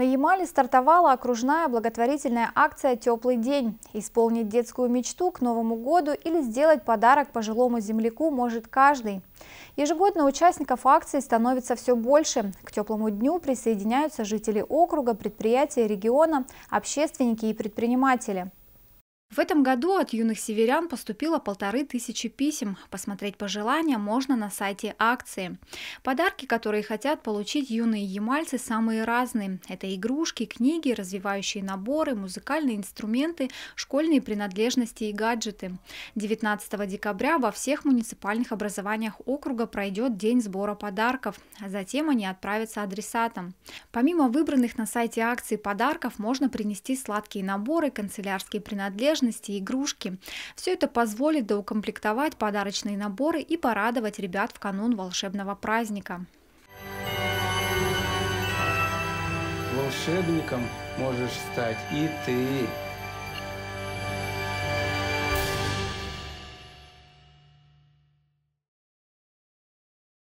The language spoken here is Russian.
На Ямале стартовала окружная благотворительная акция «Теплый день». Исполнить детскую мечту к Новому году или сделать подарок пожилому земляку может каждый. Ежегодно участников акции становится все больше. К теплому дню присоединяются жители округа, предприятия региона, общественники и предприниматели. В этом году от юных северян поступило полторы тысячи писем. Посмотреть пожелания можно на сайте акции. Подарки, которые хотят получить юные ямальцы, самые разные. Это игрушки, книги, развивающие наборы, музыкальные инструменты, школьные принадлежности и гаджеты. 19 декабря во всех муниципальных образованиях округа пройдет день сбора подарков. А затем они отправятся адресатам. Помимо выбранных на сайте акции подарков, можно принести сладкие наборы, канцелярские принадлежности, возможности, игрушки. Все это позволит доукомплектовать подарочные наборы и порадовать ребят в канун волшебного праздника. Волшебником можешь стать и ты.